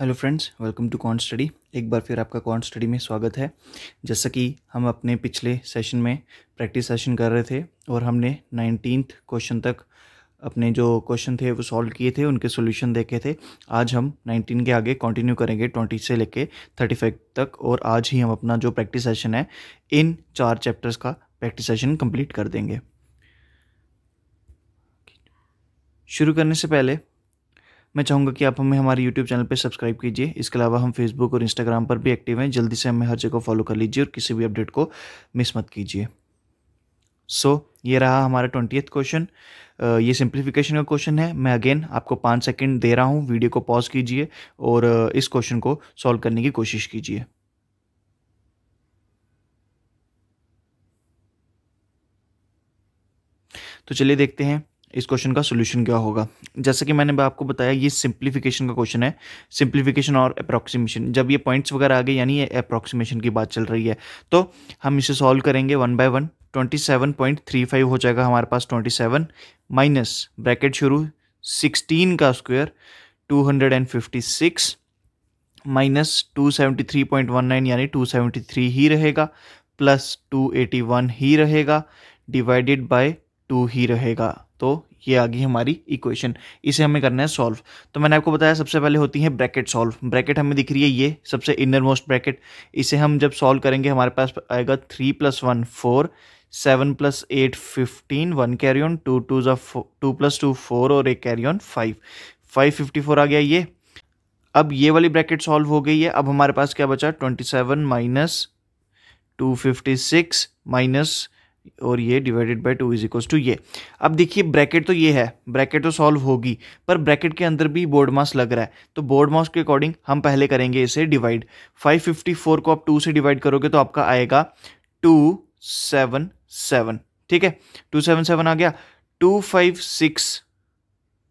Hello friends welcome to con study एक बार फिर आपका कॉन स्टडी में स्वागत है जैसा कि हम अपने पिछले सेशन में प्रैक्टिस सेशन कर रहे थे और हमने नाइनटीन क्वेश्चन तक अपने जो क्वेश्चन थे वो सॉल्व किए थे उनके सोल्यूशन देखे थे आज हम नाइनटीन के आगे कंटिन्यू करेंगे ट्वेंटी से लेके फाइव तक और आज ही हम अपना जो प्रैक्टिस सेशन है इन चार चैप्टर्स का प्रैक्टिस सेशन कंप्लीट कर देंगे शुरू करने से पहले मैं चाहूँगा कि आप हमें हमारे यूट्यूब चैनल पर सब्सक्राइब कीजिए इसके अलावा हम फेसबुक और इंस्टाग्राम पर भी एक्टिव हैं जल्दी से हमें हर जगह फॉलो कर लीजिए और किसी भी अपडेट को मिस मत कीजिए सो so, ये रहा हमारा ट्वेंटी क्वेश्चन ये सिंप्लीफिकेशन का क्वेश्चन है मैं अगेन आपको पाँच सेकेंड दे रहा हूँ वीडियो को पॉज कीजिए और इस क्वेश्चन को सॉल्व करने की कोशिश कीजिए तो चलिए देखते हैं इस क्वेश्चन का सोल्यूशन क्या होगा जैसे कि मैंने आपको बताया ये सिंप्लीफिकेशन का क्वेश्चन है सिंप्लीफिकेशन और अप्रॉक्सीमेशन जब ये पॉइंट्स वगैरह आ गए यानी ये अप्रॉक्सीमेशन की बात चल रही है तो हम इसे सॉल्व करेंगे one by one twenty seven point three five हो जाएगा हमारे पास ट्वेंटी सेवन माइनस ब्रैकेट शुरू सिक्सटीन का square two hundred and fifty six minus two seventy three point one nine यानी टू सेवेंटी थ्री ही रहेगा प्लस टू एटी वन ही रहेगा डिवाइडेड बाय टू ही रहेगा तो ये आ गई हमारी इक्वेशन इसे हमें करना है सॉल्व तो मैंने आपको बताया सबसे पहले होती है ब्रैकेट सॉल्व ब्रैकेट हमें दिख रही है ये सबसे इनर मोस्ट ब्रैकेट इसे हम जब सॉल्व करेंगे हमारे पास आएगा three plus one four seven plus eight fifteen one carry on two two जो टू प्लस टू फोर और एक carry on five five fifty four आ गया ये अब ये वाली ब्रैकेट सॉल्व हो गई है अब हमारे पास क्या बचा twenty seven minus two fifty six minus और ये divided by two is equals to ये अब देखिए ब्रैकेट तो ये है ब्रैकेट तो सॉल्व होगी पर ब्रैकेट के अंदर भी बोर्ड मास लग रहा है तो बोर्ड मास के अकॉर्डिंग हम पहले करेंगे इसे डिवाइड 554 को आप टू से डिवाइड करोगे तो आपका आएगा 277 ठीक है 277 आ गया 256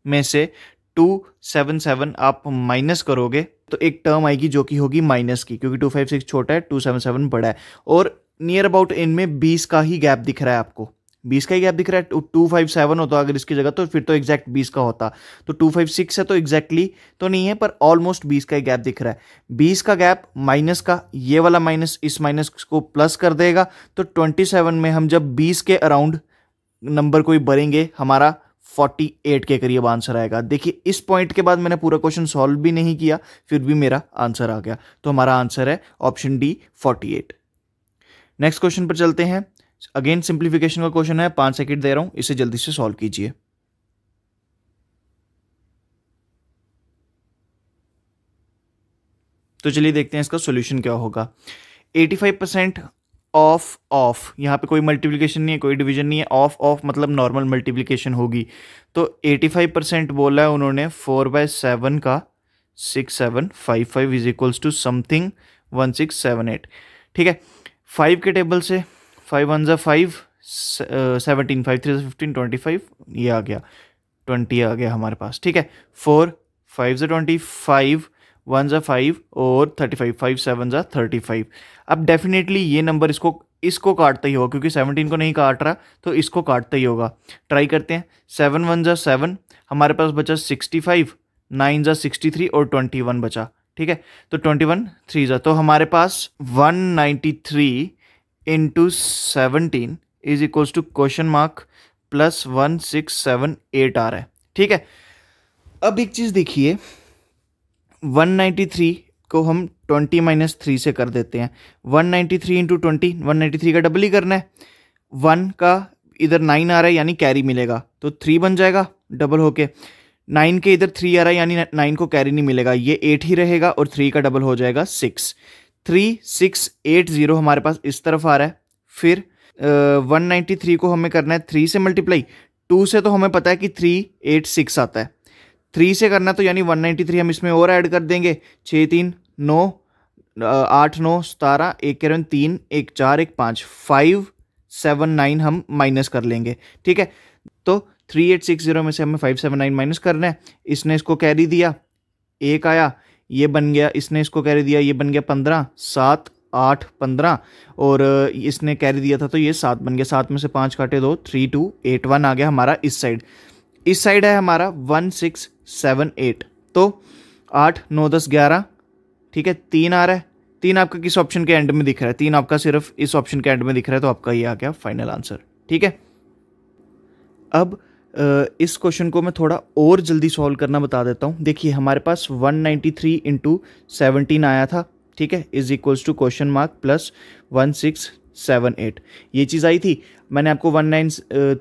में से 277 आप माइनस करोगे तो एक टर्म आएगी जो कि होगी माइनस की क्योंकि 256 छोटा है 277 बड़ा है और नियर अबाउट इनमें बीस का ही गैप दिख रहा है आपको बीस का ही गैप दिख रहा है टू फाइव सेवन होता अगर इसकी जगह तो फिर तो एग्जैक्ट बीस का होता तो टू फाइव सिक्स है तो एग्जैक्टली तो नहीं है पर ऑलमोस्ट बीस का ही गैप दिख रहा है बीस का गैप माइनस का ये वाला माइनस इस माइनस को प्लस कर देगा तो ट्वेंटी सेवन में हम जब बीस के अराउंड नंबर कोई भरेंगे हमारा 48 के करीब आंसर आएगा देखिए इस पॉइंट के बाद मैंने पूरा क्वेश्चन सॉल्व भी नहीं किया फिर भी मेरा आंसर आ गया तो हमारा आंसर है ऑप्शन डी 48 नेक्स्ट क्वेश्चन पर चलते हैं अगेन सिंप्लीफिकेशन का क्वेश्चन है पांच सेकंड दे रहा हूं इसे जल्दी से सॉल्व कीजिए तो चलिए देखते हैं इसका सॉल्यूशन क्या होगा 85 परसेंट ऑफ ऑफ यहाँ पे कोई मल्टीप्लिकेशन नहीं है कोई डिवीजन नहीं है ऑफ ऑफ मतलब नॉर्मल मल्टीप्लिकेशन होगी तो 85 परसेंट बोला है उन्होंने फोर बाय सेवन का six seven five five is equals to something one six seven eight ठीक है फाइव के टेबल से फाइव वन ज़ा five seventeen five three fifteen twenty five ये आ गया ट्वेंटी आ गया हमारे पास ठीक है फोर फाइव ज़ा ट्वेंटी फाइव वन ज़ा फाइव और थर्टी फाइव फाइव सेवन ज़ा थर्टी फाइव अब डेफिनेटली ये नंबर इसको इसको काटता ही होगा क्योंकि सेवनटीन को नहीं काट रहा तो इसको काटता ही होगा ट्राई करते हैं सेवन वन ज़ा सेवन हमारे पास बचा सिक्सटी फाइव नाइन ज़ा सिक्सटी थ्री और ट्वेंटी वन बचा ठीक है तो ट्वेंटी वन थ्री ज़ा तो हमारे पास one ninety three into seventeen is equals to question mark plus one six seven eight आ रहा है ठीक है अब एक चीज़ देखिए वन थ्री को हम ट्वेंटी माइनस थ्री से कर देते हैं one ninety three into twenty one ninety three का डबल ही करना है वन का इधर नाइन आ रहा है यानी कैरी मिलेगा तो थ्री बन जाएगा डबल होके नाइन के इधर थ्री आ रहा है यानी नाइन को कैरी नहीं मिलेगा ये एट ही रहेगा और थ्री का डबल हो जाएगा six three six eight zero हमारे पास इस तरफ आ रहा है फिर वन नाइन्टी थ्री को हमें करना है थ्री से मल्टीप्लाई टू से तो हमें पता है कि थ्री एट सिक्स आता है थ्री से करना तो यानी वन नाइन्टी थ्री हम इसमें और ऐड कर देंगे छः तीन नौ आठ नौ सतारह एक करें तीन एक चार एक पाँच फाइव सेवन नाइन हम माइनस कर लेंगे ठीक है तो थ्री एट सिक्स जीरो में से हमें फाइव सेवन नाइन माइनस करना है इसने इसको कैरी दिया एक आया ये बन गया इसने इसको कैरी दिया ये बन गया पंद्रह सात आठ पंद्रह और इसने कैरी दिया था तो ये सात बन गया सात में से पाँच काटे दो थ्री टू एट वन आ गया हमारा इस साइड इस साइड है हमारा वन सिक्स सेवन एट तो आठ नौ दस ग्यारह ठीक है तीन आ रहा है तीन आपका किस ऑप्शन के एंड में दिख रहा है तीन आपका सिर्फ इस ऑप्शन के एंड में दिख रहा है तो आपका ये आ गया फाइनल आंसर ठीक है अब इस क्वेश्चन को मैं थोड़ा और जल्दी सॉल्व करना बता देता हूँ देखिए हमारे पास 193 नाइन्टी थ्री इंटू सेवनटीन आया था ठीक है is equals to question mark plus one six seven eight ये चीज़ आई थी मैंने आपको one nine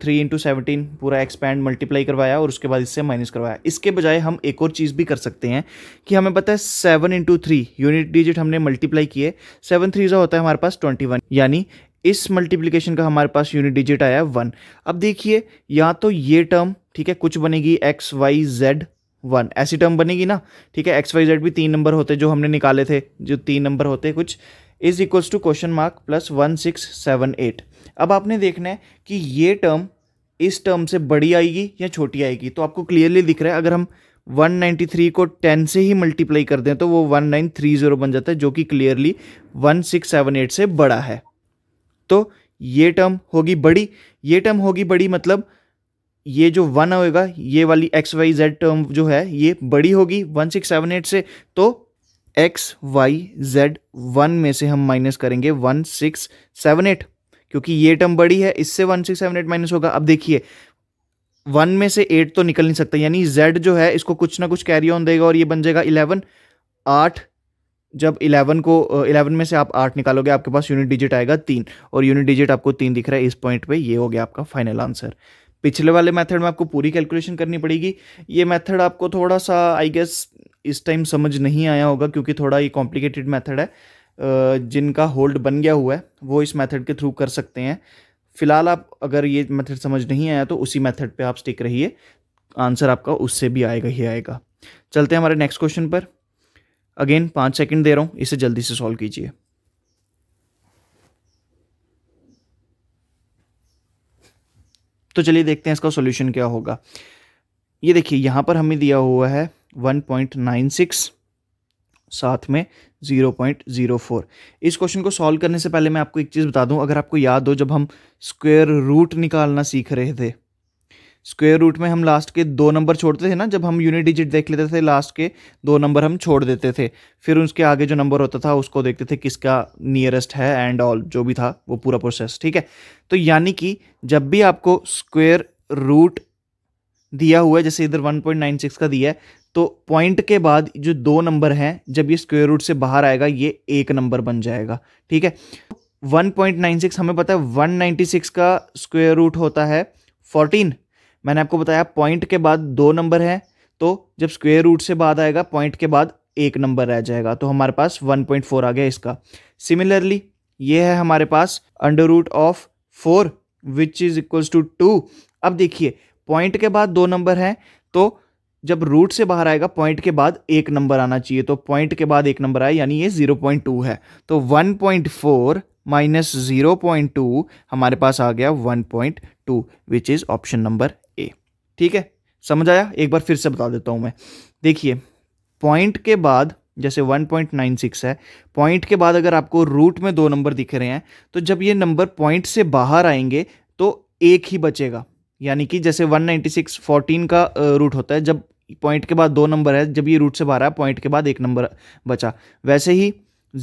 three into seventeen पूरा एक्सपैंड मल्टीप्लाई करवाया और उसके बाद इससे माइनस करवाया इसके बजाय हम एक और चीज़ भी कर सकते हैं कि हमें पता है seven into three unit digit हमने मल्टीप्लाई किए सेवन थ्री जो होता है हमारे पास ट्वेंटी वन यानी इस मल्टीप्लिकेशन का हमारे पास यूनिट डिजिट आया वन अब देखिए या तो ये टर्म ठीक है कुछ बनेगी एक्स वाई जेड वन ऐसी टर्म बनेगी ना ठीक है एक्स वाई जेड भी तीन नंबर होते जो हमने निकाले थे जो तीन नंबर होते कुछ is equals to question mark plus one six seven eight अब आपने देखना है कि ये टर्म इस टर्म से बड़ी आएगी या छोटी आएगी तो आपको क्लियरली दिख रहा है अगर हम 193 को 10 से ही मल्टीप्लाई कर दें तो वो 1930 बन जाता है जो कि क्लियरली 1678 से बड़ा है तो ये टर्म होगी बड़ी ये टर्म होगी बड़ी मतलब ये जो वन होएगा ये वाली एक्स वाई जेड टर्म जो है ये बड़ी होगी वन सिक्स सेवन एट से तो एक्स वाई जेड वन में से हम माइनस करेंगे वन सिक्स सेवन एट क्योंकि ये टर्म बड़ी है इससे one six seven eight minus होगा अब देखिए वन में से एट तो निकल नहीं सकता यानी जेड जो है इसको कुछ ना कुछ कैरी ऑन देगा और ये बन जाएगा इलेवन आठ जब इलेवन को इलेवन में से आप आठ निकालोगे आपके पास यूनिट डिजिट आएगा तीन और यूनिट डिजिट आपको तीन दिख रहा है इस पॉइंट पे ये हो गया आपका फाइनल आंसर पिछले वाले मेथड में आपको पूरी कैलकुलेशन करनी पड़ेगी ये मेथड आपको थोड़ा सा आई गेस इस टाइम समझ नहीं आया होगा क्योंकि थोड़ा ये कॉम्प्लिकेटेड मैथड है जिनका होल्ड बन गया हुआ है वो इस मैथड के थ्रू कर सकते हैं फिलहाल आप अगर ये मैथड समझ नहीं आया तो उसी मैथड पर आप स्टिक रहिए आंसर आपका उससे भी आएगा ही आएगा चलते हैं हमारे नेक्स्ट क्वेश्चन पर अगेन पाँच सेकंड दे रहा हूँ इसे जल्दी से सॉल्व कीजिए तो चलिए देखते हैं इसका सॉल्यूशन क्या होगा ये देखिए यहाँ पर हमें दिया हुआ है 1.96 साथ में 0.04 इस क्वेश्चन को सॉल्व करने से पहले मैं आपको एक चीज़ बता दूं अगर आपको याद हो जब हम स्क्वायर रूट निकालना सीख रहे थे स्क्वेयर रूट में हम लास्ट के दो नंबर छोड़ते थे ना जब हम यूनिट डिजिट देख लेते थे लास्ट के दो नंबर हम छोड़ देते थे फिर उसके आगे जो नंबर होता था उसको देखते थे किसका नियरेस्ट है एंड ऑल जो भी था वो पूरा प्रोसेस ठीक है तो यानी कि जब भी आपको स्क्वेयर रूट दिया हुआ है जैसे इधर 1.96 का दिया है तो पॉइंट के बाद जो दो नंबर हैं जब ये स्क्वेयर रूट से बाहर आएगा ये एक नंबर बन जाएगा ठीक है 1.96 हमें पता है 196 का स्क्वेयर रूट होता है फोर्टीन मैंने आपको बताया पॉइंट के बाद दो नंबर है तो जब स्क्वेयर रूट से बाद आएगा पॉइंट के बाद एक नंबर रह जाएगा तो हमारे पास 1.4 आ गया इसका सिमिलरली ये है हमारे पास under root of four which is equals to two अब देखिए पॉइंट के बाद दो नंबर हैं तो जब रूट से बाहर आएगा पॉइंट के बाद एक नंबर आना चाहिए तो पॉइंट के बाद एक नंबर आए यानी ये 0.2 है तो 1.4 पॉइंट फोर माइनस जीरो हमारे पास आ गया 1.2 point two which is option number ठीक है समझ आया एक बार फिर से बता देता हूँ मैं देखिए पॉइंट के बाद जैसे 1.96 है पॉइंट के बाद अगर आपको रूट में दो नंबर दिख रहे हैं तो जब ये नंबर पॉइंट से बाहर आएंगे तो एक ही बचेगा यानी कि जैसे 196 नाइन्टी का रूट होता है जब पॉइंट के बाद दो नंबर है जब ये रूट से बाहर आया पॉइंट के बाद एक नंबर बचा वैसे ही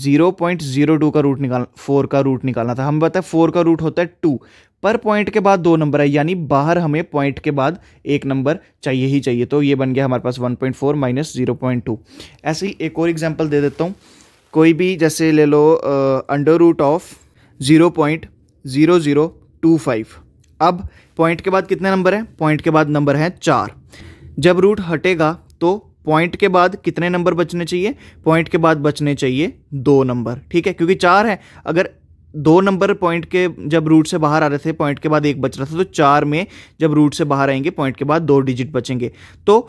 0.02 का रूट निकाल फोर का रूट निकालना था हमें पता है फोर का रूट होता है टू पर पॉइंट के बाद दो नंबर है यानी बाहर हमें पॉइंट के बाद एक नंबर चाहिए ही चाहिए तो ये बन गया हमारे पास 1.4 point four minus zero point two ऐसे ही एक और एग्जाम्पल दे देता हूँ कोई भी जैसे ले लो under root of zero point zero zero two five अब पॉइंट के बाद कितने नंबर हैं पॉइंट के बाद नंबर हैं चार जब रूट हटेगा तो पॉइंट के बाद कितने नंबर बचने चाहिए पॉइंट के बाद बचने चाहिए दो नंबर ठीक है क्योंकि चार है अगर दो नंबर पॉइंट के जब रूट से बाहर आ रहे थे पॉइंट के बाद एक बच रहा था तो चार में जब रूट से बाहर आएंगे पॉइंट के बाद दो डिजिट बचेंगे तो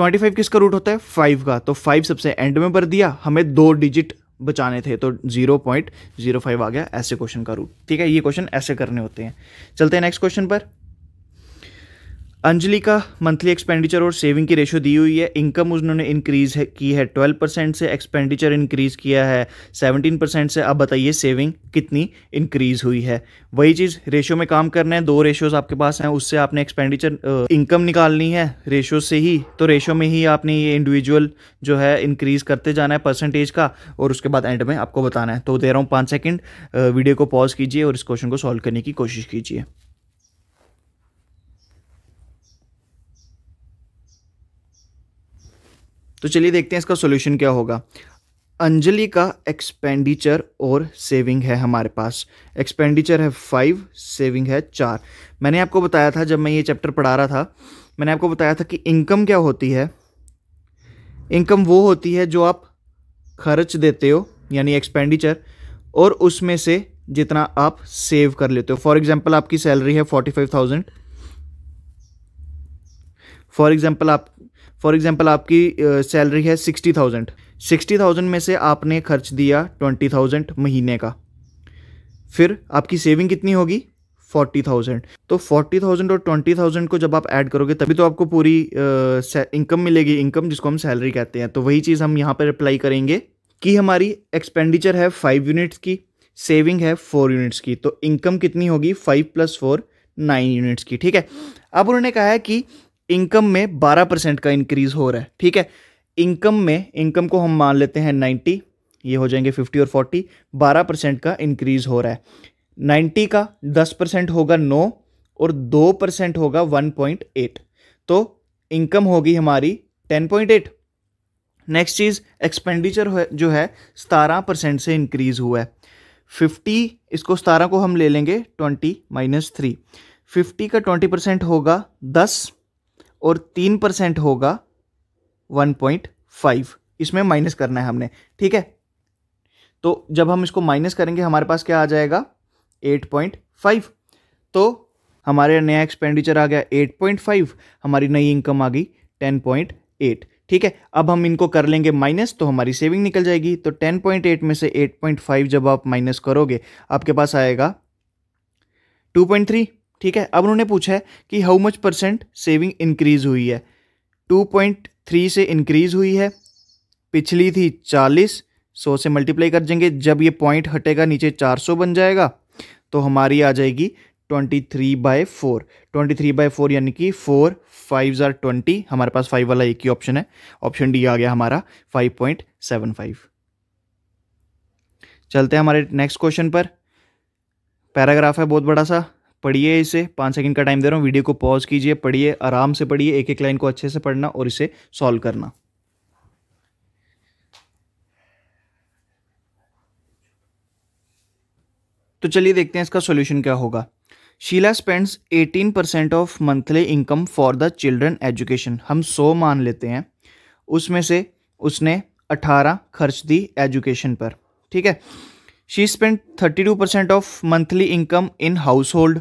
25 किसका रूट होता है फाइव का तो फाइव सबसे एंड में भर दिया हमें दो डिजिट बचाने थे तो जीरो पॉइंट जीरो फाइव आ गया ऐसे क्वेश्चन का रूट ठीक है ये क्वेश्चन ऐसे करने होते हैं चलते हैं नेक्स्ट क्वेश्चन पर अंजलि का मंथली एक्सपेंडिचर और सेविंग की रेशो दी हुई है इनकम उन्होंने इंक्रीज़ की है ट्वेल्व परसेंट से एक्सपेंडिचर इंक्रीज़ किया है सेवनटीन परसेंट से अब बताइए सेविंग कितनी इंक्रीज़ हुई है वही चीज़ रेशो में काम करना है दो रेशोज़ आपके पास हैं उससे आपने एक्सपेंडिचर इनकम निकालनी है रेशो से ही तो रेशो में ही आपने ये इंडिविजुअल जो है इंक्रीज़ करते जाना है परसेंटेज का और उसके बाद एंड में आपको बताना है तो दे रहा हूँ पाँच सेकेंड वीडियो को पॉज कीजिए और इस क्वेश्चन को सॉल्व करने की कोशिश कीजिए तो चलिए देखते हैं इसका सोल्यूशन क्या होगा अंजलि का एक्सपेंडिचर और सेविंग है हमारे पास एक्सपेंडिचर है फाइव सेविंग है चार मैंने आपको बताया था जब मैं ये चैप्टर पढ़ा रहा था मैंने आपको बताया था कि इनकम क्या होती है इनकम वो होती है जो आप खर्च देते हो यानी एक्सपेंडिचर और उसमें से जितना आप सेव कर लेते हो फॉर एग्जाम्पल आपकी सैलरी है forty five thousand for example आप फॉर एग्जाम्पल आपकी सैलरी है सिक्सटी थाउजेंड सिक्सटी थाउजेंड में से आपने खर्च दिया ट्वेंटी थाउजेंड महीने का फिर आपकी सेविंग कितनी होगी फोर्टी थाउजेंड तो फोर्टी थाउजेंड और ट्वेंटी थाउजेंड को जब आप ऐड करोगे तभी तो आपको पूरी इनकम मिलेगी इनकम जिसको हम सैलरी कहते हैं तो वही चीज़ हम यहाँ पर अप्लाई करेंगे कि हमारी एक्सपेंडिचर है फाइव यूनिट्स की सेविंग है फोर यूनिट्स की तो इनकम कितनी होगी five plus four nine units की ठीक है अब उन्होंने कहा है कि इनकम में बारह परसेंट का इंक्रीज हो रहा है ठीक है इनकम में इनकम को हम मान लेते हैं नाइन्टी ये हो जाएंगे फिफ्टी और फोर्टी बारह परसेंट का इंक्रीज हो रहा है नाइन्टी का दस परसेंट होगा नौ और दो परसेंट होगा वन पॉइंट एट तो इनकम होगी हमारी टेन पॉइंट एट नेक्स्ट चीज़ एक्सपेंडिचर जो है सतारह परसेंट से इंक्रीज़ हुआ है फिफ्टी इसको सतारह को हम ले लेंगे ट्वेंटी माइनस थ्री फिफ्टी का ट्वेंटी परसेंट होगा दस और तीन परसेंट होगा वन पॉइंट फाइव इसमें माइनस करना है हमने ठीक है तो जब हम इसको माइनस करेंगे हमारे पास क्या आ जाएगा एट पॉइंट फाइव तो हमारे नया एक्सपेंडिचर आ गया एट पॉइंट फाइव हमारी नई इनकम आ गई टेन पॉइंट एट ठीक है अब हम इनको कर लेंगे माइनस तो हमारी सेविंग निकल जाएगी तो टेन पॉइंट एट में से एट पॉइंट फाइव जब आप माइनस करोगे आपके पास आएगा टू पॉइंट थ्री ठीक है अब उन्होंने पूछा है कि how much percent saving increase हुई है 2.3 से इंक्रीज़ हुई है पिछली थी 40 100 से मल्टीप्लाई कर देंगे जब ये पॉइंट हटेगा नीचे 400 बन जाएगा तो हमारी आ जाएगी 23 three by four twenty three by four यानी कि फोर फाइव ज़ार ट्वेंटी हमारे पास फाइव वाला एक ही ऑप्शन है ऑप्शन डी आ गया हमारा फाइव पॉइंट सेवन फाइव चलते हैं हमारे नेक्स्ट क्वेश्चन पर पैराग्राफ है बहुत बड़ा सा पढ़िए इसे पाँच सेकंड का टाइम दे रहा हूँ वीडियो को पॉज कीजिए पढ़िए आराम से पढ़िए एक एक लाइन को अच्छे से पढ़ना और इसे सॉल्व करना तो चलिए देखते हैं इसका सॉल्यूशन क्या होगा Sheela spends 18 percent of monthly income for the children education हम 100 मान लेते हैं उसमें से उसने 18 खर्च दी एजुकेशन पर ठीक है she spend 32 percent of monthly income in household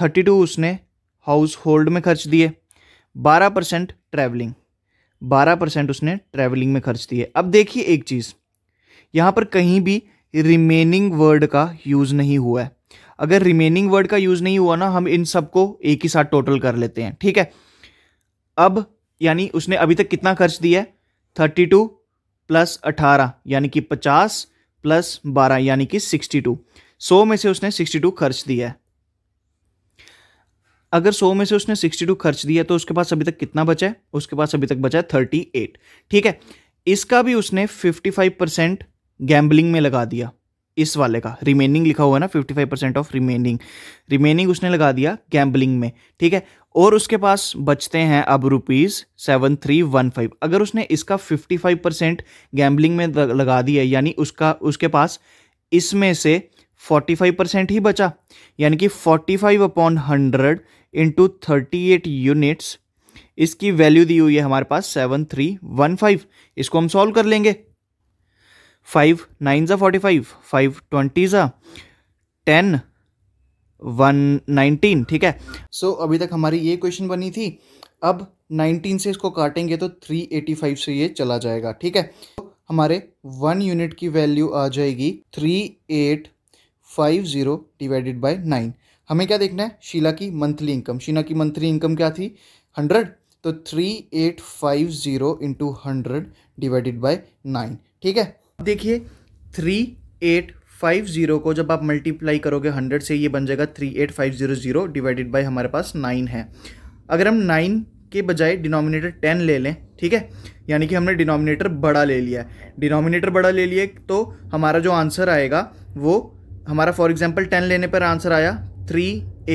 thirty two उसने हाउस होल्ड में खर्च दिए बारह परसेंट ट्रैवलिंग बारह परसेंट उसने ट्रैवलिंग में खर्च दिए अब देखिए एक चीज़ यहाँ पर कहीं भी रिमेनिंग वर्ड का यूज़ नहीं हुआ है अगर रिमेनिंग वर्ड का यूज़ नहीं हुआ ना हम इन सबको एक ही साथ टोटल कर लेते हैं ठीक है अब यानी उसने अभी तक कितना खर्च दिया है थर्टी टू प्लस अठारह यानी कि पचास प्लस बारह यानी कि सिक्सटी टू सौ में से उसने सिक्सटी टू खर्च दिया है अगर 100 में से उसने 62 खर्च दिया तो उसके पास अभी तक कितना बचा है उसके पास अभी तक बचा है 38 ठीक है इसका भी उसने 55 परसेंट गैम्बलिंग में लगा दिया इस वाले का रिमेनिंग लिखा हुआ है ना 55 परसेंट ऑफ रिमेनिंग रिमेनिंग उसने लगा दिया गैम्बलिंग में ठीक है और उसके पास बचते हैं अब rupees seven three one five अगर उसने इसका फिफ्टी फाइव परसेंट गैम्बलिंग में लगा दिया यानी उसका उसके पास इसमें से फोर्टी फाइव परसेंट ही बचा यानी कि forty five upon hundred into thirty eight units इसकी वैल्यू दी हुई है हमारे पास सेवन थ्री वन फाइव इसको हम सॉल्व कर लेंगे फाइव नाइन ज़ा फोर्टी फाइव फाइव ट्वेंटी ज़ा टेन वन नाइनटीन ठीक है सो so, अभी तक हमारी ये क्वेश्चन बनी थी अब नाइनटीन से इसको काटेंगे तो थ्री एटी फाइव से ये चला जाएगा ठीक है तो हमारे वन यूनिट की वैल्यू आ जाएगी three eight five zero divided by nine हमें क्या देखना है शीला की मंथली इनकम शीला की मंथली इनकम क्या थी हंड्रेड तो three eight five zero into hundred divided by nine ठीक है देखिए थ्री एट फाइव ज़ीरो को जब आप मल्टीप्लाई करोगे हंड्रेड से ये बन जाएगा three eight five zero zero divided by हमारे पास नाइन है अगर हम नाइन के बजाय डिनोमिनेटर टेन ले लें ठीक है यानी कि हमने डिनोमिनेटर बड़ा ले लिया है डिनोमिनेटर बड़ा ले लिए तो हमारा जो आंसर आएगा वो हमारा फॉर एग्जाम्पल टेन लेने पर आंसर आया three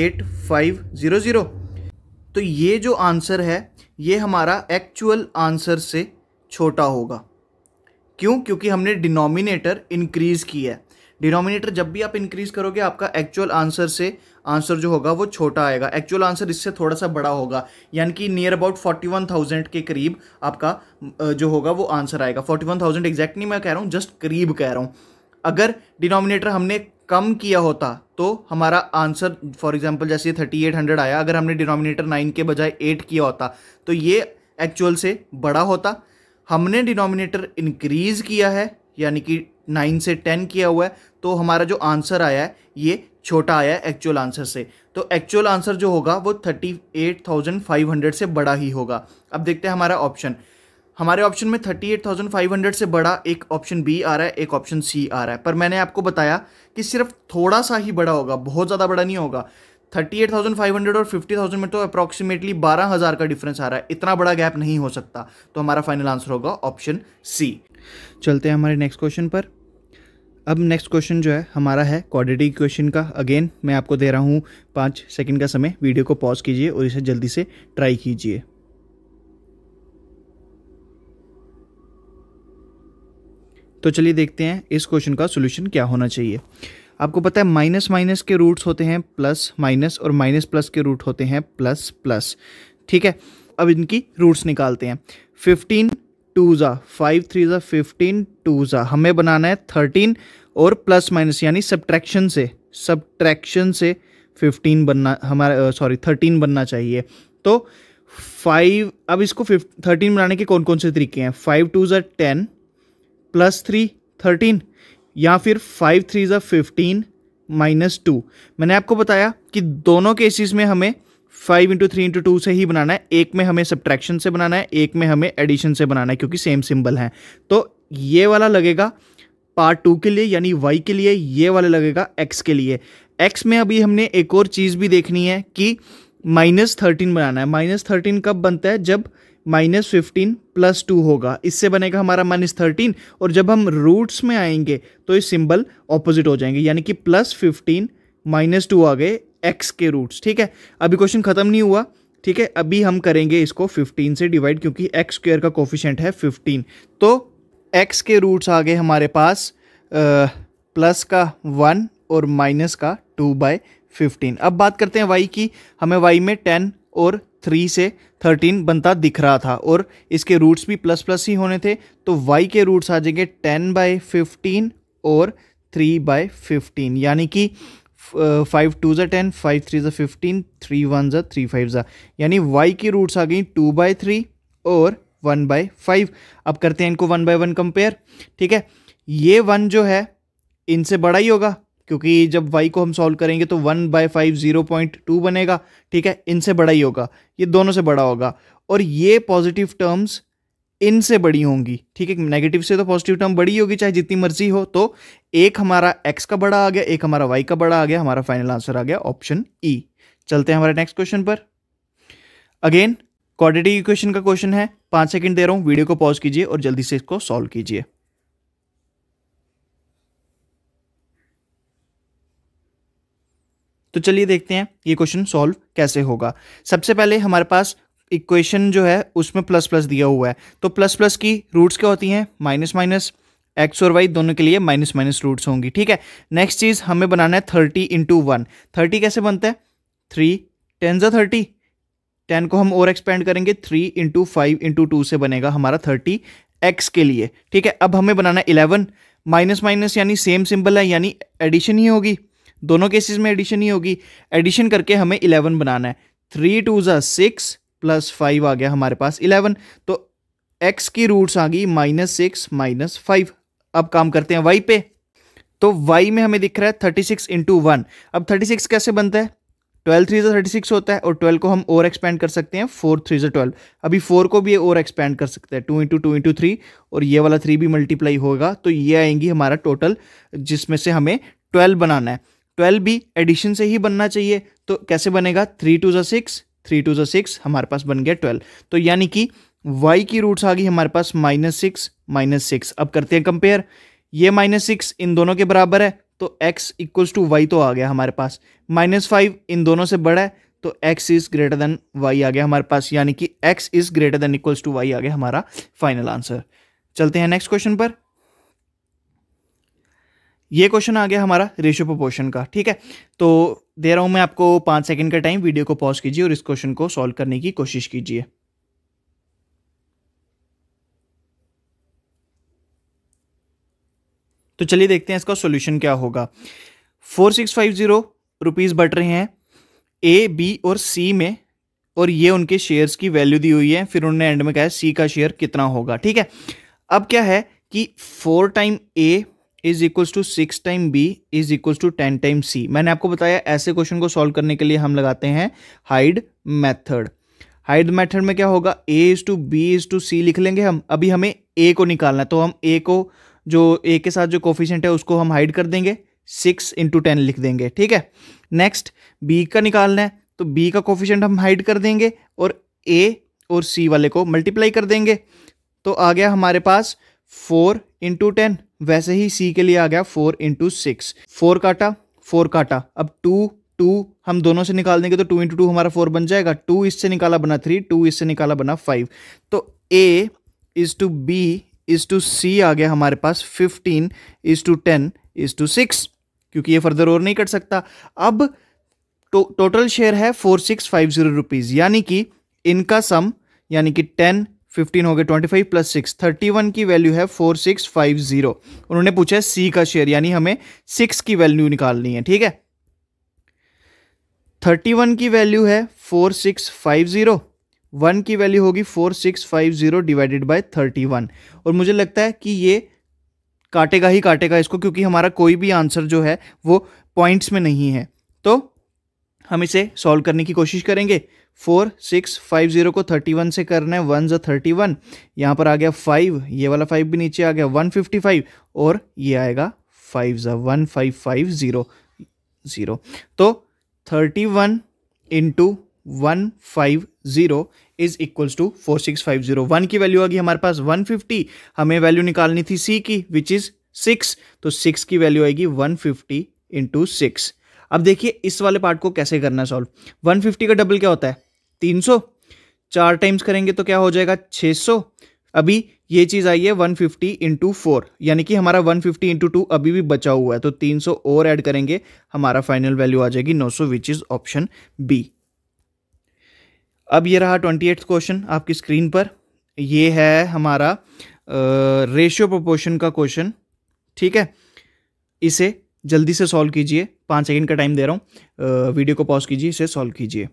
eight five zero zero तो ये जो आंसर है ये हमारा एक्चुअल आंसर से छोटा होगा क्यों क्योंकि हमने डिनोमिनेटर इंक्रीज़ किया है डिनोमिनेटर जब भी आप इंक्रीज़ करोगे आपका एक्चुअल आंसर से आंसर जो होगा वो छोटा आएगा एक्चुअल आंसर इससे थोड़ा सा बड़ा होगा यानी कि near about forty one thousand के करीब आपका जो होगा वो आंसर आएगा फोर्टी वन थाउजेंड एग्जैक्ट नहीं मैं कह रहा हूँ जस्ट करीब कह रहा हूँ अगर डिनोमिनेटर हमने कम किया होता तो हमारा आंसर फॉर एग्जांपल जैसे थर्टी एट हंड्रेड आया अगर हमने डिनोमिनेटर नाइन के बजाय एट किया होता तो ये एक्चुअल से बड़ा होता हमने डिनोमिनेटर इंक्रीज़ किया है यानी कि नाइन से टेन किया हुआ है तो हमारा जो आंसर आया है ये छोटा आया है एक्चुअल आंसर से तो एक्चुअल आंसर जो होगा वो thirty eight thousand five hundred से बड़ा ही होगा अब देखते हैं हमारा ऑप्शन हमारे ऑप्शन में 38,500 से बड़ा एक ऑप्शन बी आ रहा है एक ऑप्शन सी आ रहा है पर मैंने आपको बताया कि सिर्फ थोड़ा सा ही बड़ा होगा बहुत ज़्यादा बड़ा नहीं होगा 38,500 और 50,000 में तो अप्रॉक्सीमेटली 12,000 का डिफरेंस आ रहा है इतना बड़ा गैप नहीं हो सकता तो हमारा फाइनल आंसर होगा ऑप्शन सी चलते हैं हमारे नेक्स्ट क्वेश्चन पर अब नेक्स्ट क्वेश्चन जो है हमारा है क्वाड्रेटिक इक्वेशन का अगेन मैं आपको दे रहा हूँ पाँच सेकेंड का समय वीडियो को पॉज कीजिए और इसे जल्दी से ट्राई कीजिए तो चलिए देखते हैं इस क्वेश्चन का सोल्यूशन क्या होना चाहिए आपको पता है माइनस माइनस के रूट्स होते हैं प्लस माइनस और माइनस प्लस के रूट होते हैं प्लस प्लस ठीक है अब इनकी रूट्स निकालते हैं फिफ्टीन टू ज़ा फाइव थ्री ज़ा फिफ्टीन टू ज़ा हमें बनाना है थर्टीन और प्लस माइनस यानी सब्ट्रैक्शन से सब्ट्रैक्शन से फिफ्टीन बनना हमारा सॉरी थर्टीन बनना चाहिए तो फाइव अब इसको फिफ थर्टीन बनाने के कौन कौन से तरीके हैं फाइव टू ज़ा टेन प्लस थ्री थर्टीन या फिर फाइव थ्री ज़ा फिफ्टीन माइनस टू मैंने आपको बताया कि दोनों केसेस में हमें five into three into two से ही बनाना है एक में हमें सब्ट्रैक्शन से बनाना है एक में हमें एडिशन से बनाना है क्योंकि सेम सिंबल है तो ये वाला लगेगा पार्ट टू के लिए यानी वाई के लिए ये वाला लगेगा एक्स के लिए एक्स में अभी हमने एक और चीज़ भी देखनी है कि माइनस थर्टीन बनाना है माइनस थर्टीन कब बनता है जब माइनस फिफ्टीन प्लस टू होगा इससे बनेगा हमारा माइनस थर्टीन और जब हम रूट्स में आएंगे तो ये सिंबल ऑपोजिट हो जाएंगे यानी कि प्लस फिफ्टीन माइनस टू आ गए एक्स के रूट्स ठीक है अभी क्वेश्चन खत्म नहीं हुआ ठीक है अभी हम करेंगे इसको फिफ्टीन से डिवाइड क्योंकि एक्स स्क्वेयर का कोफिशेंट है फिफ्टीन तो एक्स के रूट्स आ गए हमारे पास आ, प्लस का वन और माइनस का टू बाय फिफ्टीन अब बात करते हैं वाई की हमें वाई में टेन और थ्री से थर्टीन बनता दिख रहा था और इसके रूट्स भी प्लस प्लस ही होने थे तो वाई के रूट्स आ जाएंगे टेन बाई फिफ्टीन और थ्री बाई फिफ्टीन यानी कि फाइव टू ज़ा टेन फाइव थ्री ज़ा फिफ्टीन थ्री वन ज़ा थ्री फाइव ज़ा यानी वाई की रूट्स आ गई टू बाई थ्री और वन बाई फाइव अब करते हैं इनको वन बाई वन कंपेयर ठीक है ये वन जो है इनसे बड़ा ही होगा क्योंकि जब वाई को हम सॉल्व करेंगे तो one by five zero point two बनेगा ठीक है इनसे बड़ा ही होगा ये दोनों से बड़ा होगा और ये पॉजिटिव टर्म्स इनसे बड़ी होंगी ठीक है नेगेटिव से तो पॉजिटिव टर्म बड़ी होगी चाहे जितनी मर्जी हो तो एक हमारा एक्स का बड़ा आ गया एक हमारा वाई का बड़ा आ गया हमारा फाइनल आंसर आ गया ऑप्शन ई e। चलते हैं हमारे नेक्स्ट क्वेश्चन पर अगेन क्वाड्रेटिक इक्वेशन का क्वेश्चन है पांच सेकंड दे रहा हूँ वीडियो को पॉज कीजिए और जल्दी से इसको सॉल्व कीजिए तो चलिए देखते हैं ये क्वेश्चन सॉल्व कैसे होगा सबसे पहले हमारे पास इक्वेशन जो है उसमें प्लस प्लस दिया हुआ है तो प्लस प्लस की रूट्स क्या होती हैं माइनस माइनस एक्स और वाई दोनों के लिए माइनस माइनस रूट्स होंगी ठीक है नेक्स्ट चीज़ हमें बनाना है थर्टी इंटू वन थर्टी कैसे बनता है थ्री टेन जो थर्टी टेन को हम और एक्सपेंड करेंगे three into five into two से बनेगा हमारा थर्टी एक्स के लिए ठीक है अब हमें बनाना है इलेवन माइनस माइनस यानी सेम सिंबल है यानी एडिशन ही होगी दोनों केसेस में एडिशन ही होगी एडिशन करके हमें इलेवन बनाना है थ्री टू ज़ा सिक्स प्लस फाइव आ गया हमारे पास इलेवन तो एक्स की रूट्स आ गई माइनस सिक्स माइनस फाइव अब काम करते हैं वाई पे तो वाई में हमें दिख रहा है थर्टी सिक्स इंटू वन अब थर्टी सिक्स कैसे बनता है ट्वेल्व थ्री थर्टी सिक्स होता है और ट्वेल्व को हम और एक्सपेंड कर सकते हैं फोर थ्री जो ट्वेल्व अभी फोर को भी और एक्सपेंड कर सकते हैं two into two into three और ये वाला थ्री भी मल्टीप्लाई होगा तो ये आएंगी हमारा टोटल जिसमें से हमें ट्वेल्व बनाना है ट्वेल्व भी एडिशन से ही बनना चाहिए तो कैसे बनेगा थ्री टू जिक्स सिक्स थ्री टू ज़ा सिक्स हमारे पास बन गया ट्वेल्व तो यानी कि वाई की रूट्स आ गई हमारे पास माइनस सिक्स माइनस सिक्स अब करते हैं कंपेयर ये माइनस सिक्स इन दोनों के बराबर है तो एक्स इक्वल्स टू वाई तो आ गया हमारे पास माइनस फाइव इन दोनों से बड़ा है तो x is greater than y आ गया हमारे पास यानी कि x is greater than equals to y आ गया हमारा फाइनल आंसर चलते हैं नेक्स्ट क्वेश्चन पर ये क्वेश्चन आ गया हमारा रेशो प्रोपोर्शन का ठीक है तो दे रहा हूं मैं आपको पांच सेकंड का टाइम वीडियो को पॉज कीजिए और इस क्वेश्चन को सॉल्व करने की कोशिश कीजिए तो चलिए देखते हैं इसका सॉल्यूशन क्या होगा four six five zero rupees बट रहे हैं ए बी और सी में और ये उनके शेयर्स की वैल्यू दी हुई है फिर उन्होंने एंड में कहा सी का शेयर कितना होगा ठीक है अब क्या है कि four time A is equals to six time B is equals to ten time C मैंने आपको बताया ऐसे क्वेश्चन को सॉल्व करने के लिए हम लगाते हैं हाइड मैथड हाइड मैथड में क्या होगा A is to B is to C लिख लेंगे हम अभी हमें ए को निकालना है तो हम ए को जो ए के साथ जो कोफिशेंट है उसको हम हाइड कर देंगे सिक्स इंटू टेन लिख देंगे ठीक है नेक्स्ट बी का निकालना है तो बी का कोफिशेंट हम हाइड कर देंगे और ए और सी वाले को मल्टीप्लाई कर देंगे तो आ गया हमारे पास फोर इंटू टेन वैसे ही सी के लिए आ गया फोर इंटू सिक्स फोर काटा फोर काटा अब टू टू हम दोनों से निकाल देंगे तो टू इंटू टू हमारा फोर बन जाएगा टू इससे निकाला बना थ्री टू इससे निकाला बना फाइव तो A is to B is to C आ गया हमारे पास fifteen is to ten is to six क्योंकि ये फर्दर और नहीं कट सकता अब तो टोटल शेयर है four six five zero rupees यानी कि इनका सम यानी कि टेन फिफ्टीन हो गए twenty five plus six thirty one की वैल्यू है फोर सिक्स फाइव जीरो उन्होंने पूछा है सी का शेयर यानी हमें सिक्स की वैल्यू निकालनी है ठीक है थर्टी वन की वैल्यू है four six five zero one की वैल्यू होगी four six five zero divided by thirty one और मुझे लगता है कि ये काटेगा ही काटेगा इसको क्योंकि हमारा कोई भी आंसर जो है वो पॉइंट्स में नहीं है तो हम इसे सॉल्व करने की कोशिश करेंगे फोर सिक्स फाइव ज़ीरो को थर्टी वन से करना है वन जो थर्टी वन यहाँ पर आ गया फाइव ये वाला फाइव भी नीचे आ गया वन फिफ्टी फाइव और ये आएगा फाइव ज़ा one five five zero zero तो thirty one into one five zero is equals to four six five zero one की वैल्यू आ गई हमारे पास वन फिफ्टी हमें वैल्यू निकालनी थी सी की विच इज़ सिक्स तो सिक्स की वैल्यू आएगी वन फिफ्टी इंटू सिक्स अब देखिए इस वाले पार्ट को कैसे करना सॉल्व वन फिफ्टी का डबल क्या होता है तीन सौ चार टाइम्स करेंगे तो क्या हो जाएगा छः सौ अभी ये चीज़ आई है वन फिफ्टी इंटू फोर यानी कि हमारा वन फिफ्टी इंटू टू अभी भी बचा हुआ है तो तीन सौ और ऐड करेंगे हमारा फाइनल वैल्यू आ जाएगी नौ सौ विच इज़ ऑप्शन बी अब ये रहा ट्वेंटी एट्थ क्वेश्चन आपकी स्क्रीन पर ये है हमारा रेशियो प्रोपोर्शन का क्वेश्चन ठीक है इसे जल्दी से सॉल्व कीजिए पाँच सेकेंड का टाइम दे रहा हूँ वीडियो को पॉज कीजिए इसे सॉल्व कीजिए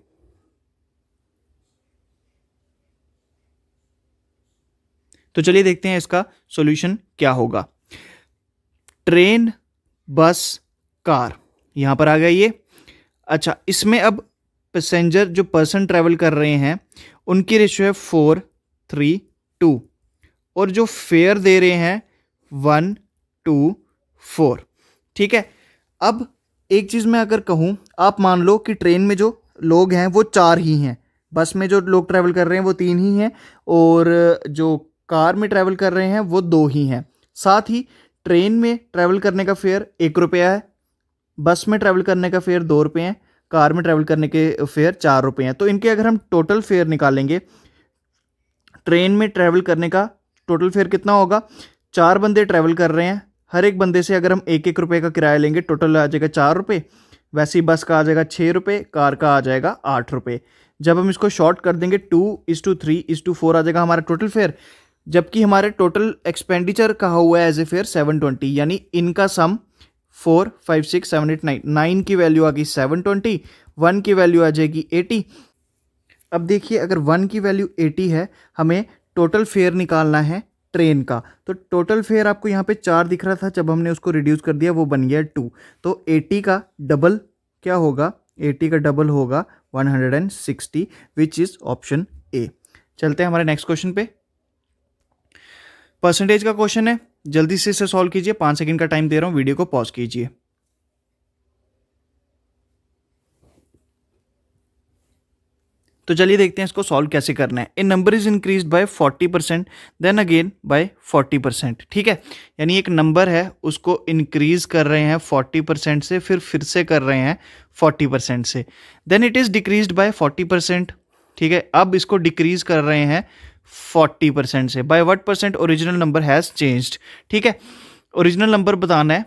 तो चलिए देखते हैं इसका सॉल्यूशन क्या होगा ट्रेन बस कार यहाँ पर आ गया ये अच्छा इसमें अब पैसेंजर जो पर्सन ट्रेवल कर रहे हैं उनकी रेशियो है फोर थ्री टू और जो फेयर दे रहे हैं वन टू फोर ठीक है अब एक चीज़ मैं अगर कहूँ आप मान लो कि ट्रेन में जो लोग हैं वो चार ही हैं बस में जो लोग ट्रैवल कर रहे हैं वो तीन ही हैं और जो कार में ट्रैवल कर रहे हैं वो दो ही हैं साथ ही ट्रेन में ट्रैवल करने का फेयर एक रुपया है बस में ट्रैवल करने का फेयर दो रुपये हैं कार में ट्रैवल करने के फेयर चार रुपये हैं तो इनके अगर हम टोटल फेयर निकालेंगे ट्रेन में ट्रैवल करने का टोटल फेयर कितना होगा चार बंदे ट्रैवल कर रहे हैं हर एक बंदे से अगर हम एक एक रुपये का किराया लेंगे टोटल आ जाएगा चार रुपये वैसे ही बस का आ जाएगा छः रुपये कार का आ जाएगा आठ रुपये जब हम इसको शॉर्ट कर देंगे two is two three is to four आ जाएगा हमारा टोटल फेयर जबकि हमारे टोटल एक्सपेंडिचर कहा हुआ है as a fare seven twenty यानी इनका sum four five six seven eight nine nine की वैल्यू आ गई सेवन ट्वेंटी वन की वैल्यू आ जाएगी एटी अब देखिए अगर वन की वैल्यू एटी है हमें टोटल फेयर निकालना है ट्रेन का तो टोटल फेयर आपको यहाँ पे चार दिख रहा था जब हमने उसको रिड्यूस कर दिया वो बन गया टू तो एटी का डबल क्या होगा एटी का डबल होगा one hundred and sixty which is option A चलते हैं हमारे नेक्स्ट क्वेश्चन पे परसेंटेज का क्वेश्चन है जल्दी से इसे सॉल्व कीजिए पांच सेकंड का टाइम दे रहा हूं वीडियो को पॉज कीजिए तो चलिए देखते हैं इसको सॉल्व कैसे करना है A number is increase by 40 percent then again by 40 percent ठीक है यानी एक नंबर है उसको इंक्रीज कर रहे हैं 40 परसेंट से फिर फिर से कर रहे हैं 40 परसेंट से then it is decrease by 40 percent ठीक है अब इसको डिक्रीज कर रहे हैं फोर्टी परसेंट से by what percent original number has changed ठीक है ओरिजिनल नंबर बताना है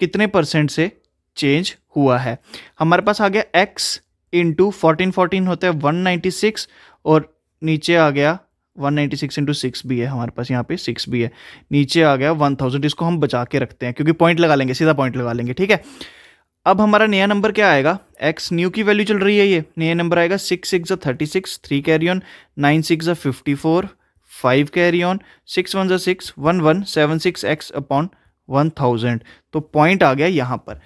कितने परसेंट से चेंज हुआ है हमारे पास आ गया एक्स इंटू फोर्टीन फोर्टीन होता है वन नाइन्टी सिक्स और नीचे आ गया one ninety six into six भी है हमारे पास यहाँ पे सिक्स भी है नीचे आ गया वन थाउजेंड इसको हम बचा के रखते हैं क्योंकि पॉइंट लगा लेंगे सीधा पॉइंट लगा लेंगे ठीक है अब हमारा नया नंबर क्या आएगा एक्स न्यू की वैल्यू चल रही है ये नया नंबर आएगा six six thirty six three carry on nine six fifty four five carry on six one जो six one one seven six x upon one thousand तो पॉइंट आ गया यहाँ पर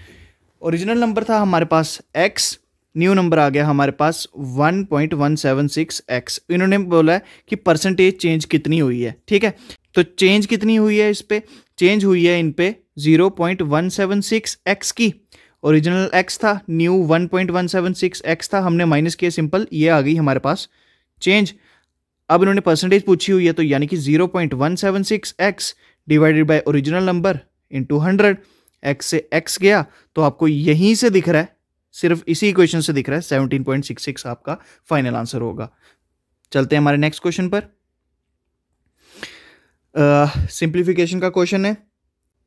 ओरिजिनल नंबर था हमारे पास एक्स न्यू नंबर आ गया हमारे पास one one point seven six x इन्होंने बोला है कि परसेंटेज चेंज कितनी हुई है ठीक है तो चेंज कितनी हुई है इस पर चेंज हुई है इन पे सिक्स एक्स की ओरिजिनल एक्स था न्यू 1.176 एक्स था हमने माइनस किया सिंपल ये आ गई हमारे पास चेंज अब इन्होंने परसेंटेज पूछी हुई है तो यानी कि 0.176 x divided by original number to hundred x से एक्स गया तो आपको यहीं से दिख रहा है सिर्फ इसी इक्वेशन से दिख रहा है सेवनटीन पॉइंट सिक्स सिक्स आपका फाइनल आंसर होगा चलते हैं हमारे नेक्स्ट क्वेश्चन पर सिंप्लीफिकेशन uh, का क्वेश्चन है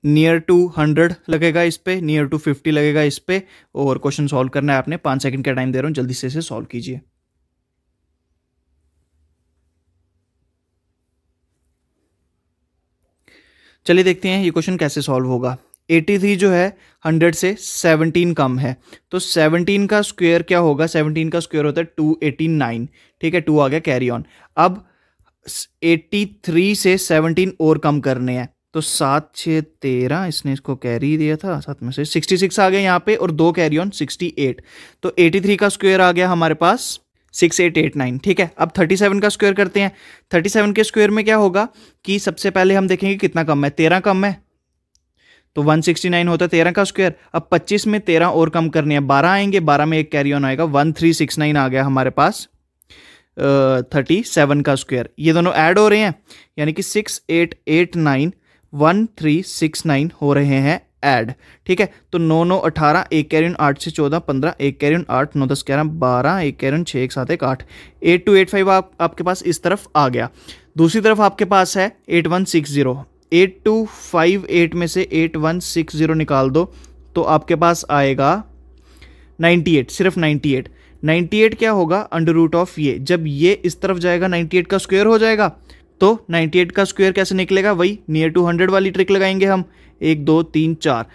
नियर टू हंड्रेड लगेगा इस पर नियर टू फिफ्टी लगेगा इस पर और क्वेश्चन सॉल्व करना है आपने पाँच सेकंड का टाइम दे रहा हूँ जल्दी से इसे सॉल्व कीजिए चलिए देखते हैं ये क्वेश्चन कैसे सॉल्व होगा 83 जो है 100 से 17 कम है तो 17 का स्क्वायर क्या होगा 17 का स्क्वायर होता है 289 ठीक है 2 आ गया कैरी ऑन अब 83 से 17 और कम करने हैं तो सात छः तेरह इसने इसको कैरी दिया था सात में से सिक्सटी सिक्स आ गया यहाँ पे और दो कैरी ऑन सिक्सटी एट तो एटी थ्री का स्क्वायर आ गया हमारे पास सिक्स एट एट नाइन ठीक है अब थर्टी सेवन का स्क्वायर करते हैं थर्टी सेवन के स्क्वायर में क्या होगा कि सबसे पहले हम देखेंगे कितना कम है तेरह कम है तो वन सिक्सटी नाइन होता है तेरह का स्क्वायर अब पच्चीस में तेरह और कम करने हैं बारह आएंगे बारह में एक कैरी ऑन आएगा वन थ्री सिक्स नाइन आ गया हमारे पास थर्टी सेवन का स्क्वायर ये दोनों ऐड हो रहे हैं यानी कि six eight eight nine one three six nine हो रहे हैं एड ठीक है तो नौ नौ अठारह एक कैरियन आठ से चौदह पंद्रह एक कैरियन आठ नौ दस ग्यारह बारह एक कैरियन छः एक सात एक आठ एट टू एट फाइव आप आपके पास इस तरफ आ गया दूसरी तरफ आपके पास है eight one six zero eight two five eight में से एट वन सिक्स ज़ीरो निकाल दो तो आपके पास आएगा नाइन्टी एट सिर्फ नाइन्टी एट नाइन्टी एट क्या होगा अंडर रूट ऑफ ये जब ये इस तरफ जाएगा नाइन्टी एट का स्क्वेयर हो जाएगा तो 98 का स्क्वायर कैसे निकलेगा वही नियर टू हंड्रेड वाली ट्रिक लगाएंगे हम एक दो तीन चार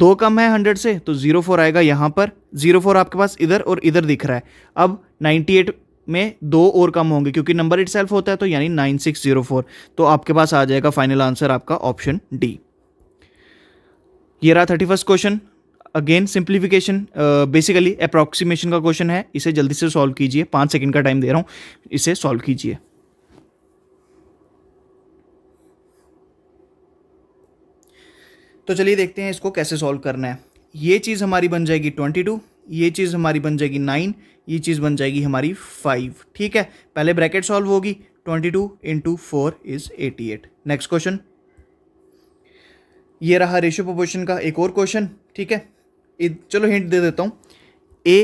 दो कम है हंड्रेड से तो ज़ीरो फोर आएगा यहाँ पर ज़ीरो फोर आपके पास इधर और इधर दिख रहा है अब नाइन्टी एट में दो और कम होंगे क्योंकि नंबर इट होता है तो यानी नाइन सिक्स जीरो फोर तो आपके पास आ जाएगा फाइनल आंसर आपका ऑप्शन डी ये रहा thirty first question again simplification basically approximation का क्वेश्चन है इसे जल्दी से सॉल्व कीजिए पाँच सेकंड का टाइम दे रहा हूँ इसे सॉल्व कीजिए तो चलिए देखते हैं इसको कैसे सॉल्व करना है ये चीज़ हमारी बन जाएगी ट्वेंटी टू ये चीज़ हमारी बन जाएगी नाइन ये चीज़ बन जाएगी हमारी फाइव ठीक है पहले ब्रैकेट सॉल्व होगी twenty two into four is eighty eight next question ये रहा रेशियो प्रोपोर्शन का एक और क्वेश्चन ठीक है चलो हिंट दे देता हूँ A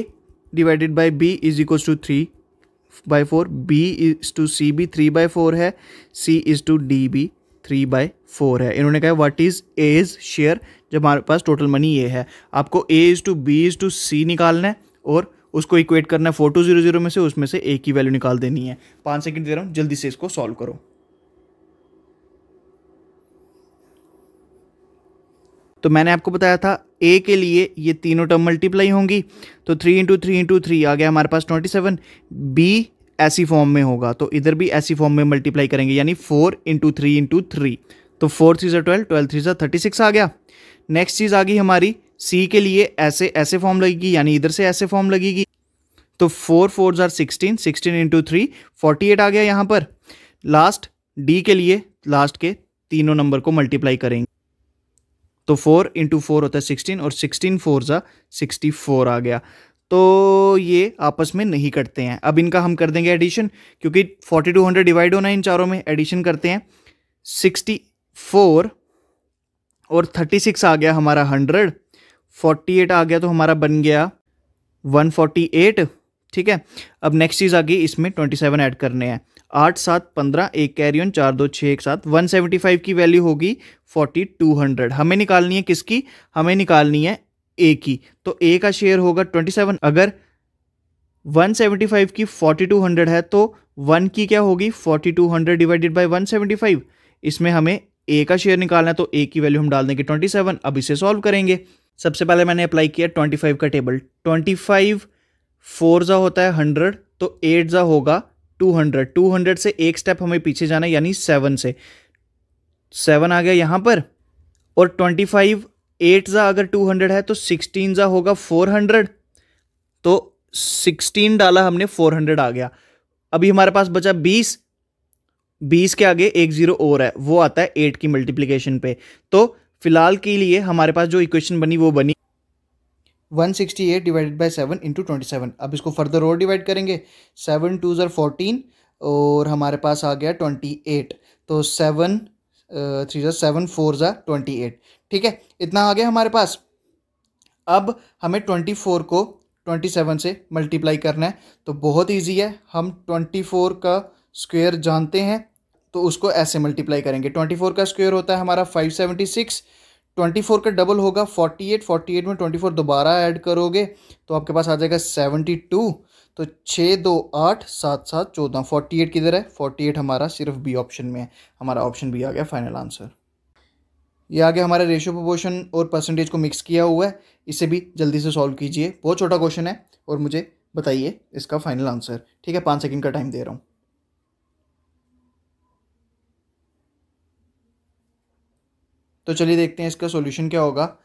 divided by B is equal to three by four B is to C B three by four है C is to D B three by four है इन्होंने कहा what is A is share जब हमारे पास total money ये है आपको A is to B is to C निकालना है और उसको इक्वेट करना है फोर टू जीरो जीरो में से उसमें से ए की वैल्यू निकाल देनी है पाँच सेकेंड दे रहा हूँ जल्दी से इसको सॉल्व करो तो मैंने आपको बताया था ए के लिए ये तीनों टर्म मल्टीप्लाई होंगी तो three into three into three आ गया हमारे पास ट्वेंटी सेवन बी ऐसी फॉर्म में होगा तो इधर भी ऐसी फॉर्म में मल्टीप्लाई करेंगे यानी four into three into three तो फोर थ्री जो ट्वेल्व ट्वेल्व थ्री जो थर्टी सिक्स आ गया नेक्स्ट चीज़ आ गई हमारी सी के लिए ऐसे ऐसे फॉर्म लगेगी यानी इधर से ऐसे फॉर्म लगेगी तो फोर फोर ज़ार sixteen sixteen into three forty eight आ गया यहाँ पर लास्ट डी के लिए लास्ट के तीनों नंबर को मल्टीप्लाई करेंगे तो फोर इंटू फोर होता है सिक्सटीन और सिक्सटीन फोर ज़ा सिक्सटी फोर आ गया तो ये आपस में नहीं कटते हैं अब इनका हम कर देंगे एडिशन क्योंकि 4200 डिवाइड होना इन चारों में एडिशन करते हैं 64 और 36 आ गया हमारा 100 48 आ गया तो हमारा बन गया 148 ठीक है अब नेक्स्ट चीज़ आ गई इसमें 27 ऐड करने हैं आठ सात पंद्रह एक कैरियन चार दो छः एक सात वन सेवेंटी फाइव की वैल्यू होगी फोर्टी टू हंड्रेड हमें निकालनी है किसकी हमें निकालनी है ए की तो ए का शेयर होगा ट्वेंटी सेवन अगर वन सेवेंटी फाइव की फोर्टी टू हंड्रेड है तो वन की क्या होगी forty two hundred divided by one seventy five इसमें हमें ए का शेयर निकालना है तो ए की वैल्यू हम डाल देंगे ट्वेंटी सेवन अब इसे सॉल्व करेंगे सबसे पहले मैंने अप्लाई किया ट्वेंटी फाइव का टेबल ट्वेंटी फाइव फोर ज़ा होता है हंड्रेड तो एट ज़ा होगा टू हंड्रेड टू हंड्रेड से एक स्टेप हमें पीछे जाना यानी सेवन से सेवन आ गया यहाँ पर और ट्वेंटी फाइव एट ज़ा अगर टू हंड्रेड है तो सिक्सटीन ज़ा होगा फोर हंड्रेड तो सिक्सटीन डाला हमने फोर हंड्रेड आ गया अभी हमारे पास बचा बीस बीस के आगे एक ज़ीरो और है वो आता है एट की मल्टीप्लीकेशन पे तो फिलहाल के लिए हमारे पास जो इक्वेशन बनी वो बनी 168 divided by seven into twenty अब इसको फर्दर और डिवाइड करेंगे सेवन टू ज़र फोर्टीन और हमारे पास आ गया 28 तो सेवन थ्री ज़र सेवन फोर ज़ा ट्वेंटी एट ठीक है इतना आ गया हमारे पास अब हमें ट्वेंटी फोर को ट्वेंटी सेवन से मल्टीप्लाई करना है तो बहुत ईजी है हम ट्वेंटी फोर का स्क्वेयर जानते हैं तो उसको ऐसे मल्टीप्लाई करेंगे ट्वेंटी फोर का स्क्वेयर होता है हमारा five seventy six twenty four का डबल होगा फोर्टी एट फोर्टी एट में ट्वेंटी फोर दोबारा ऐड करोगे तो आपके पास आ जाएगा सेवेंटी टू तो छः दो आठ सात सात चौदह फोर्टी एट किधर है फोर्टी एट हमारा सिर्फ बी ऑप्शन में है हमारा ऑप्शन बी आ गया फाइनल आंसर ये आगे हमारे रेशियो प्रोपोर्शन और परसेंटेज को मिक्स किया हुआ है इसे भी जल्दी से सॉल्व कीजिए बहुत छोटा क्वेश्चन है और मुझे बताइए इसका फाइनल आंसर ठीक है पाँच सेकंड का टाइम दे रहा हूँ तो चलिए देखते हैं इसका सॉल्यूशन क्या होगा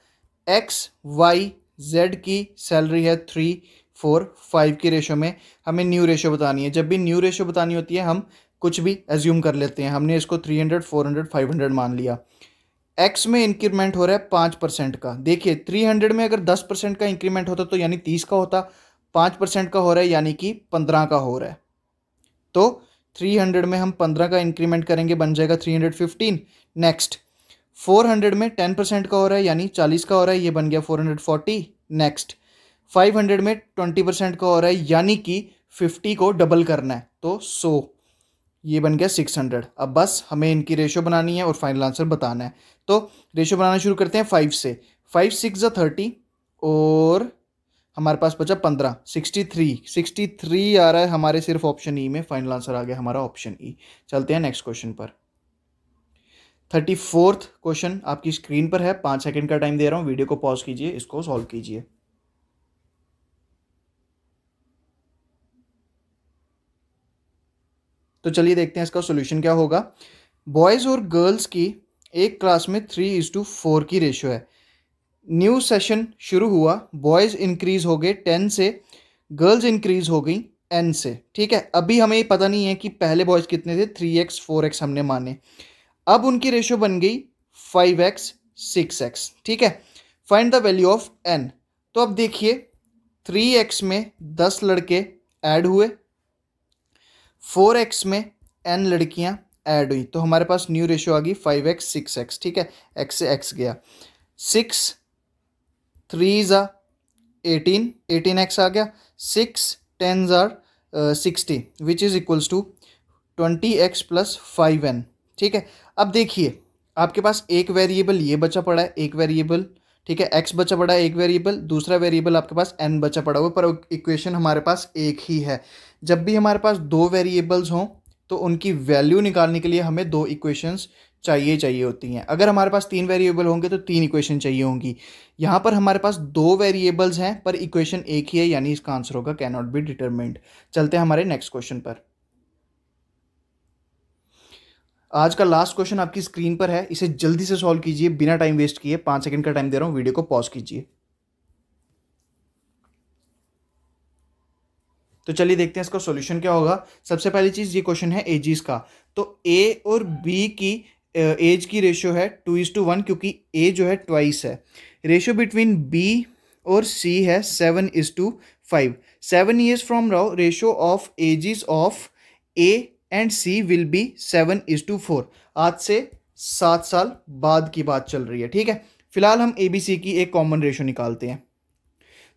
एक्स वाई जेड की सैलरी है थ्री फोर फाइव की रेशो में हमें न्यू रेशो बतानी है जब भी न्यू रेशो बतानी होती है हम कुछ भी एज्यूम कर लेते हैं हमने इसको three hundred four hundred five hundred मान लिया एक्स में इंक्रीमेंट हो रहा है पाँच परसेंट का देखिए थ्री हंड्रेड में अगर दस परसेंट का इंक्रीमेंट होता तो यानी तीस का होता पाँच परसेंट का हो रहा है यानी कि पंद्रह का हो रहा है तो थ्री हंड्रेड में हम पंद्रह का इंक्रीमेंट करेंगे बन जाएगा three hundred fifteen next four hundred में टेन परसेंट का हो रहा है यानी चालीस का हो रहा है ये बन गया four hundred forty next five hundred में ट्वेंटी परसेंट का हो रहा है यानी कि फिफ्टी को डबल करना है तो सौ ये बन गया सिक्स हंड्रेड अब बस हमें इनकी रेशो बनानी है और फाइनल आंसर बताना है तो रेशो बनाना शुरू करते हैं फाइव से फाइव सिक्स ज़ा थर्टी और हमारे पास बचा पंद्रह सिक्सटी थ्री सिक्सटी थ्री आ रहा है हमारे सिर्फ ऑप्शन ई e में फाइनल आंसर आ गया हमारा ऑप्शन ई e। चलते हैं नेक्स्ट क्वेश्चन पर थर्टी फोर्थ क्वेश्चन आपकी स्क्रीन पर है पाँच सेकंड का टाइम दे रहा हूँ वीडियो को पॉज कीजिए इसको सॉल्व कीजिए तो चलिए देखते हैं इसका सोल्यूशन क्या होगा बॉयज़ और गर्ल्स की एक क्लास में थ्री इज़ टू फोर की रेशियो है न्यू सेशन शुरू हुआ बॉयज़ इंक्रीज़ हो गए टेन से गर्ल्स इंक्रीज़ हो गई एन से ठीक है अभी हमें पता नहीं है कि पहले बॉयज़ कितने थे थ्री एक्स फोर एक्स हमने माने अब उनकी रेशियो बन गई फाइव एक्स सिक्स एक्स ठीक है find the value of N तो अब देखिए थ्री एक्स में दस लड़के ऐड हुए फोर एक्स में एन लड़कियाँ ऐड हुई तो हमारे पास न्यू रेशियो आ गई फाइव एक्स सिक्स एक्स ठीक है एक्स से एक्स गया सिक्स थ्री ज़ा एटीन एटीन एक्स आ गया सिक्स टेन ज़ार sixty which is equals to twenty X plus five N ठीक है अब देखिए आपके पास एक वेरिएबल ये बचा पड़ा है एक वेरिएबल ठीक है एक्स बचा पड़ा है एक वेरिएबल दूसरा वेरिएबल आपके पास एन बचा पड़ा हुआ पर इक्वेशन हमारे पास एक ही है जब भी हमारे पास दो वेरिएबल्स हों तो उनकी वैल्यू निकालने के लिए हमें दो इक्वेशंस चाहिए चाहिए होती हैं अगर हमारे पास तीन वेरिएबल होंगे तो तीन इक्वेशन चाहिए होंगी यहाँ पर हमारे पास दो वेरिएबल्स हैं पर इक्वेशन एक ही है यानी इसका आंसर होगा कैन नॉट बी डिटर्मेंट चलते हैं हमारे नेक्स्ट क्वेश्चन पर आज का लास्ट क्वेश्चन आपकी स्क्रीन पर है इसे जल्दी से सॉल्व कीजिए बिना टाइम वेस्ट किए पाँच सेकंड का टाइम दे रहा हूँ वीडियो को पॉज कीजिए तो चलिए देखते हैं इसका सॉल्यूशन क्या होगा सबसे पहली चीज़ ये क्वेश्चन है एजिस का तो ए और बी की एज की रेशियो है टू इज़ टू वन क्योंकि ए जो है ट्वाइस है रेशियो बिटवीन बी और सी है seven is to five seven years from now ratio of ages of A and C will be seven is to four आज से सात साल बाद की बात चल रही है ठीक है फिलहाल हम ए बी सी की एक कॉमन रेशो निकालते हैं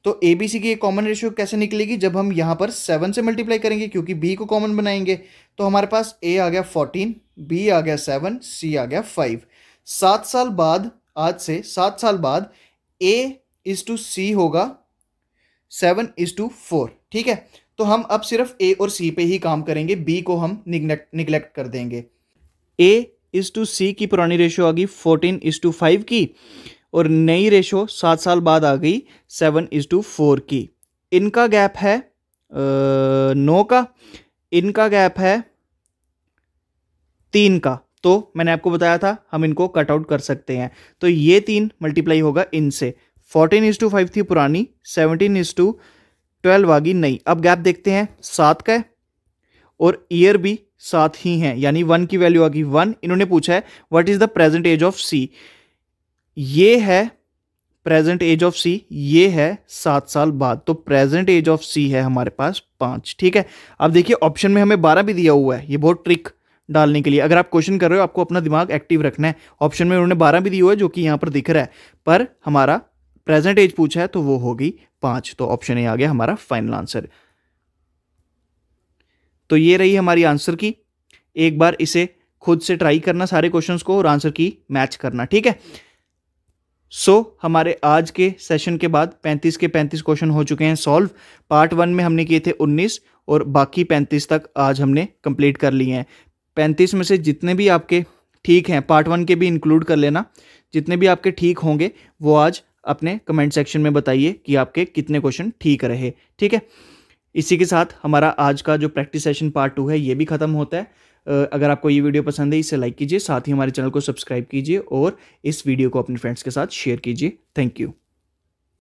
तो ए बी सी की कॉमन रेशियो कैसे निकलेगी जब हम यहाँ पर सेवन से मल्टीप्लाई करेंगे क्योंकि बी को कॉमन बनाएंगे तो हमारे पास ए आ गया फोर्टीन बी आ गया सेवन सी आ गया फाइव सात साल बाद आज से सात साल बाद ए इज़ टू सी होगा सेवन इज़ टू फोर ठीक है तो हम अब सिर्फ ए और सी पे ही काम करेंगे बी को हम निगलेक्ट निगलेक्ट कर देंगे ए इज़ टू सी की पुरानी रेशियो आ गई फोर्टीन इज़ टू फाइव की और नई रेशो सात साल बाद आ गई सेवन इज टू फोर की इनका गैप है नौ का इनका गैप है तीन का तो मैंने आपको बताया था हम इनको कट आउट कर सकते हैं तो ये तीन मल्टीप्लाई होगा इनसे फोर्टीन इज टू फाइव थी पुरानी सेवनटीन इज टू ट्वेल्व आ गई नई अब गैप देखते हैं सात का है और ईयर भी सात ही हैं यानी वन की वैल्यू आ गई वन इन्होंने पूछा है what is the present age of C ये है प्रेजेंट एज ऑफ सी ये है सात साल बाद तो प्रेजेंट एज ऑफ सी है हमारे पास पाँच ठीक है अब देखिए ऑप्शन में हमें बारह भी दिया हुआ है ये बहुत ट्रिक डालने के लिए अगर आप क्वेश्चन कर रहे हो आपको अपना दिमाग एक्टिव रखना है ऑप्शन में उन्होंने बारह भी दिया हुआ है जो कि यहाँ पर दिख रहा है पर हमारा प्रेजेंट एज पूछा है तो वो होगी पाँच तो ऑप्शन ए आ गया हमारा फाइनल आंसर तो ये रही हमारी आंसर की एक बार इसे खुद से ट्राई करना सारे क्वेश्चन को और आंसर की मैच करना ठीक है सो so, हमारे आज के सेशन के बाद 35 के 35 क्वेश्चन हो चुके हैं सॉल्व पार्ट वन में हमने किए थे 19 और बाकी 35 तक आज हमने कंप्लीट कर लिए हैं 35 में से जितने भी आपके ठीक हैं पार्ट वन के भी इंक्लूड कर लेना जितने भी आपके ठीक होंगे वो आज अपने कमेंट सेक्शन में बताइए कि आपके कितने क्वेश्चन ठीक रहे ठीक है इसी के साथ हमारा आज का जो प्रैक्टिस सेशन पार्ट टू है ये भी खत्म होता है अगर आपको ये वीडियो पसंद है इसे लाइक कीजिए साथ ही हमारे चैनल को सब्सक्राइब कीजिए और इस वीडियो को अपने फ्रेंड्स के साथ शेयर कीजिए थैंक यू